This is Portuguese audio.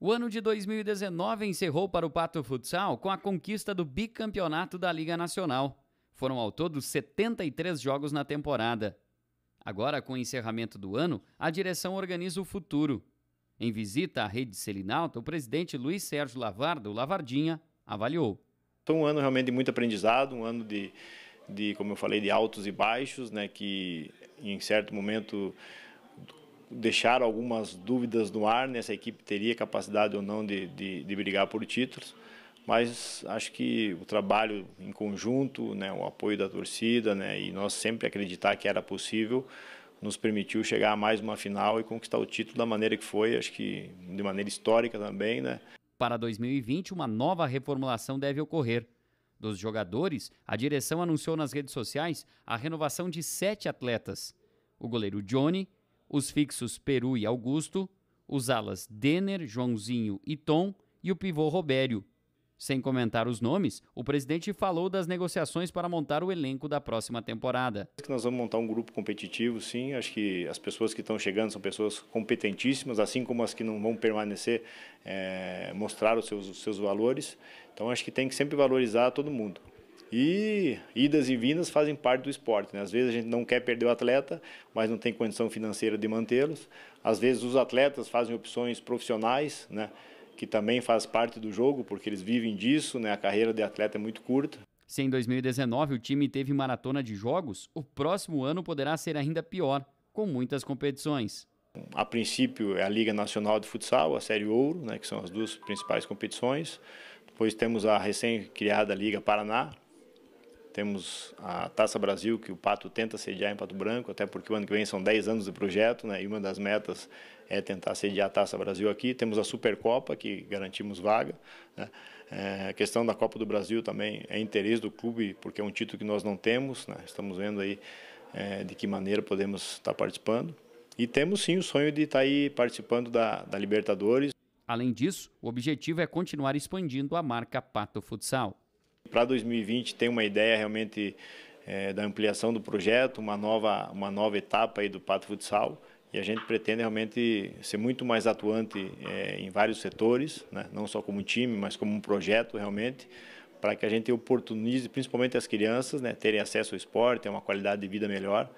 O ano de 2019 encerrou para o Pato Futsal com a conquista do bicampeonato da Liga Nacional. Foram ao todo 73 jogos na temporada. Agora, com o encerramento do ano, a direção organiza o futuro. Em visita à rede Selinalta, o presidente Luiz Sérgio Lavardo, Lavardinha, avaliou. Foi um ano realmente de muito aprendizado, um ano de, de como eu falei, de altos e baixos, né, que em certo momento deixaram algumas dúvidas no ar, né, se a equipe teria capacidade ou não de, de, de brigar por títulos, mas acho que o trabalho em conjunto, né, o apoio da torcida né, e nós sempre acreditar que era possível, nos permitiu chegar a mais uma final e conquistar o título da maneira que foi, acho que de maneira histórica também. Né. Para 2020, uma nova reformulação deve ocorrer. Dos jogadores, a direção anunciou nas redes sociais a renovação de sete atletas. O goleiro Johnny, os fixos Peru e Augusto, os alas Denner, Joãozinho e Tom e o pivô Robério. Sem comentar os nomes, o presidente falou das negociações para montar o elenco da próxima temporada. Nós vamos montar um grupo competitivo, sim. Acho que as pessoas que estão chegando são pessoas competentíssimas, assim como as que não vão permanecer, é, eh, mostrar os seus, os seus valores. Então, acho que tem que sempre valorizar todo mundo. E idas e vindas fazem parte do esporte. Né? Às vezes a gente não quer perder o atleta, mas não tem condição financeira de mantê-los. Às vezes os atletas fazem opções profissionais, né? que também faz parte do jogo, porque eles vivem disso. Né? A carreira de atleta é muito curta. Se em 2019 o time teve maratona de jogos, o próximo ano poderá ser ainda pior, com muitas competições. A princípio é a Liga Nacional de Futsal, a Série Ouro, né, que são as duas principais competições. Depois temos a recém-criada Liga Paraná, temos a Taça Brasil, que o Pato tenta sediar em Pato Branco, até porque o ano que vem são 10 anos do projeto, né, e uma das metas é tentar sediar a Taça Brasil aqui. Temos a Supercopa, que garantimos vaga. Né? É, a questão da Copa do Brasil também é interesse do clube, porque é um título que nós não temos, né? estamos vendo aí é, de que maneira podemos estar participando. E temos sim o sonho de estar aí participando da, da Libertadores. Além disso, o objetivo é continuar expandindo a marca Pato Futsal. Para 2020 tem uma ideia realmente é, da ampliação do projeto, uma nova, uma nova etapa aí do Pato Futsal. E a gente pretende realmente ser muito mais atuante é, em vários setores, né? não só como time, mas como um projeto realmente, para que a gente oportunize principalmente as crianças né? terem acesso ao esporte, a uma qualidade de vida melhor.